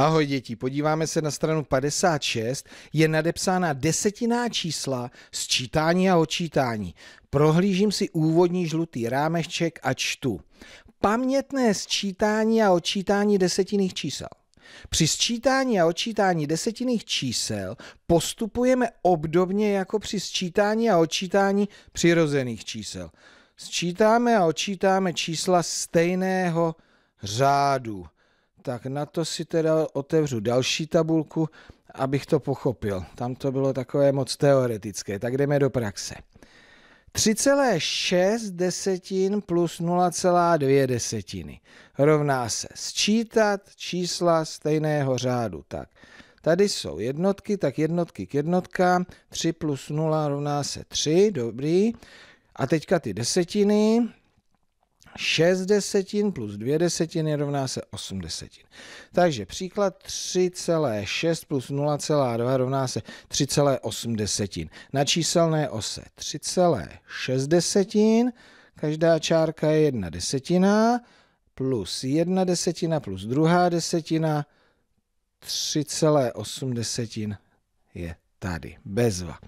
Ahoj děti, podíváme se na stranu 56, je nadepsána desetiná čísla, sčítání a odčítání. Prohlížím si úvodní žlutý rámeček a čtu. Pamětné sčítání a odčítání desetinných čísel. Při sčítání a odčítání desetinných čísel postupujeme obdobně jako při sčítání a odčítání přirozených čísel. Sčítáme a odčítáme čísla stejného řádu. Tak na to si teda otevřu další tabulku, abych to pochopil. Tam to bylo takové moc teoretické, tak jdeme do praxe. 3,6 desetin plus 0,2 desetiny rovná se sčítat čísla stejného řádu. Tak, tady jsou jednotky, tak jednotky k jednotkám, 3 plus 0 rovná se 3, dobrý. A teďka ty desetiny, 6 desetin plus 2 desetiny rovná se 8 desetin. Takže příklad 3,6 plus 0,2 rovná se 3,8 desetin. Na číselné ose 3,6 desetin, každá čárka je 1 desetina, plus 1 desetina plus 2 desetina, 3,8 desetin je tady, bezva.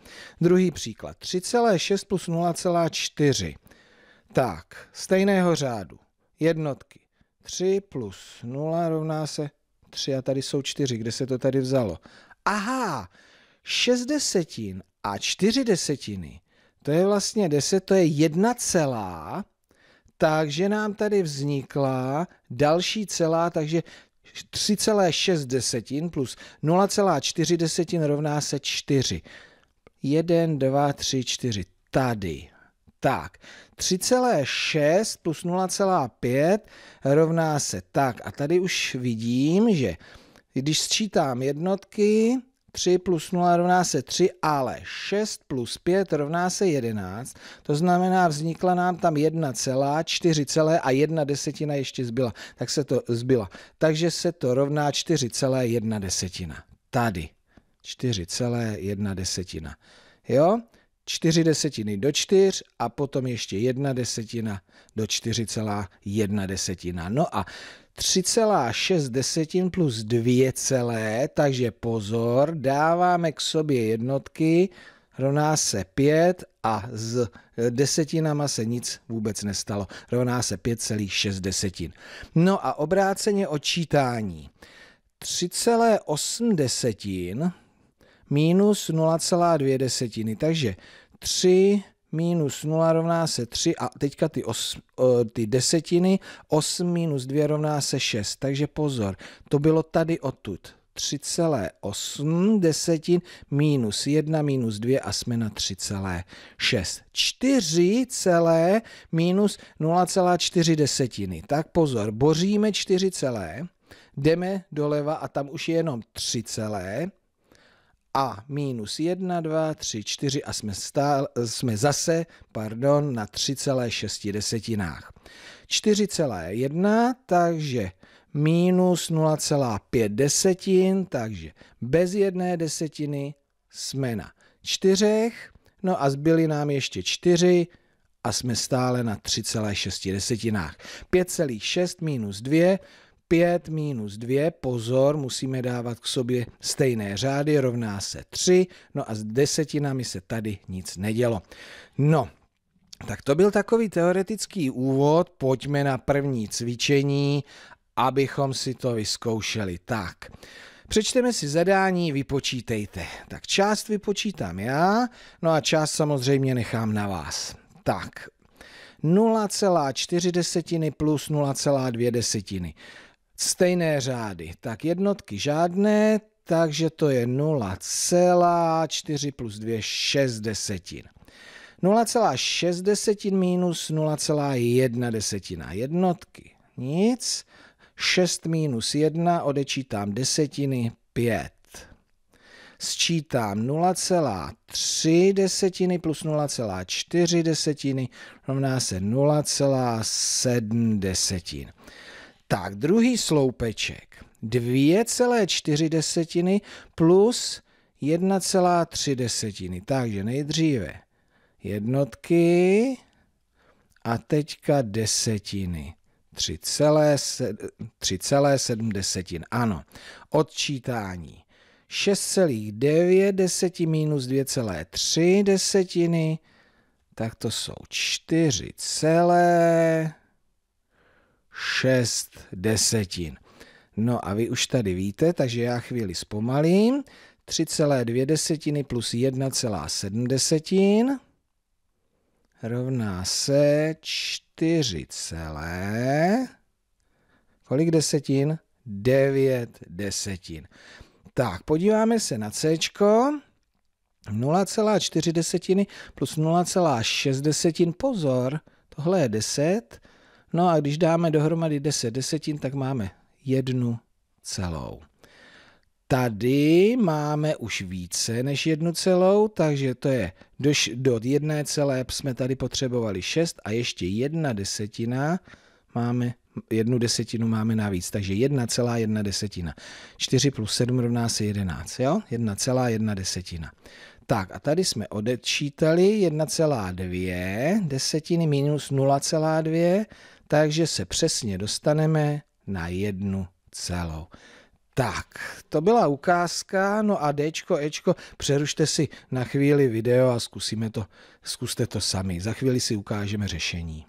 Druhý příklad, 3,6 plus 0,4 tak, stejného řádu. Jednotky. 3 plus 0 rovná se 3 a tady jsou 4. Kde se to tady vzalo? Aha, 6 desetin a 4 desetiny. To je vlastně 10, to je 1 celá, takže nám tady vznikla další celá, takže 3,6 desetin plus 0,4 desetin rovná se 4. 1, 2, 3, 4. Tady tak, 3,6 plus 0,5 rovná se tak. A tady už vidím, že když sčítám jednotky, 3 plus 0 rovná se 3, ale 6 plus 5 rovná se 11. To znamená, vznikla nám tam 1 celá, 4 celé a 1 desetina ještě zbyla. Tak se to zbyla. Takže se to rovná 4 celé 1 desetina. Tady. 4 celé 1 desetina. Jo? 4 desetiny do 4 a potom ještě 1 desetina do 4,1 desetina. No a 3,6 desetin plus 2 celé, takže pozor, dáváme k sobě jednotky, rovná se 5 a s desetinama se nic vůbec nestalo. Rovná se 5,6 desetin. No a obráceně odčítání. 3,8 desetin minus 0,2 desetiny. Takže 3 minus 0 rovná se 3 a teďka ty, os, ty desetiny, 8 minus 2 rovná se 6. Takže pozor, to bylo tady odtud. 3,8 desetin minus 1 minus 2 a jsme na 3,6. 4 celé minus 0,4 desetiny. Tak pozor, boříme 4 celé, jdeme doleva a tam už je jenom 3 celé a minus 1, 2, 3, 4 a jsme, stále, jsme zase pardon, na 3,6 desetinách. 4,1, takže minus 0,5 desetin, takže bez jedné desetiny jsme na 4, no a zbyly nám ještě 4 a jsme stále na 3,6 desetinách. 5,6 minus 2, 5 minus 2, pozor, musíme dávat k sobě stejné řády, rovná se 3, no a s desetinami se tady nic nedělo. No, tak to byl takový teoretický úvod, pojďme na první cvičení, abychom si to vyzkoušeli. Tak, Přečteme si zadání, vypočítejte. Tak část vypočítám já, no a část samozřejmě nechám na vás. Tak, 0,4 plus 0,2 stejné řády. Tak jednotky žádné, takže to je 0,4 plus 2, 6 desetin. 0,6 desetin minus 0,1 desetina jednotky. Nic. 6 minus 1 odečítám desetiny 5. Sčítám 0,3 desetiny plus 0,4 desetiny rovná se 0,7 desetin. Tak, druhý sloupeček. 2,4 desetiny plus 1,3 desetiny. Takže nejdříve jednotky a teďka desetiny. 3,7 desetin. Ano, odčítání. 6,9 deseti minus 2,3 desetiny, tak to jsou 4 6 desetin. No a vy už tady víte, takže já chvíli zpomalím. 3,2 desetiny plus 1,7 desetin rovná se 4 Kolik desetin? 9 desetin. Tak, podíváme se na C. 0,4 desetiny plus 0,6 desetin. Pozor, tohle je 10, No a když dáme dohromady 10 desetin, tak máme jednu celou. Tady máme už více než jednu celou, takže to je doš, do jedné celé jsme tady potřebovali 6 a ještě jedna desetina máme, jednu desetinu máme navíc, takže jedna celá jedna desetina. 4 plus 7 rovná se 11, jo? Jedna celá jedna desetina. Tak a tady jsme odečítali 1,2 desetiny minus 0,2, takže se přesně dostaneme na jednu celou. Tak, to byla ukázka, no a Dčko, Ečko, přerušte si na chvíli video a zkusíme to, zkuste to sami. Za chvíli si ukážeme řešení.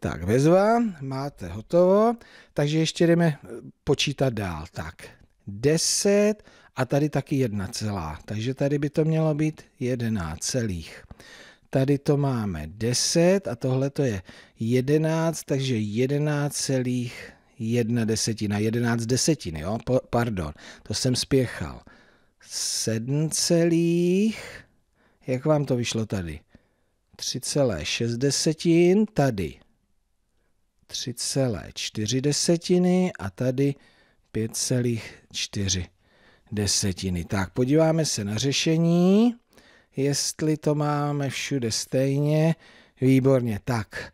Tak, bezva, máte hotovo, takže ještě jdeme eh, počítat dál. Tak, 10 a tady taky 1 celá. Takže tady by to mělo být 11 celých. Tady to máme 10 a tohle to je 11, takže 11 celých jedna desetina, 11 desetin, jo? Po, pardon, to jsem spěchal. 7 celých, jak vám to vyšlo tady? 3,6 desetin, tady 3,4 desetiny a tady 3,6 5,4 desetiny. Tak podíváme se na řešení, jestli to máme všude stejně. Výborně, tak.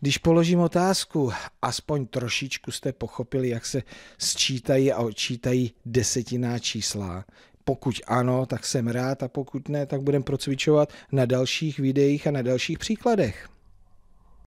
Když položím otázku, aspoň trošičku jste pochopili, jak se sčítají a odčítají desetiná čísla. Pokud ano, tak jsem rád a pokud ne, tak budem procvičovat na dalších videích a na dalších příkladech.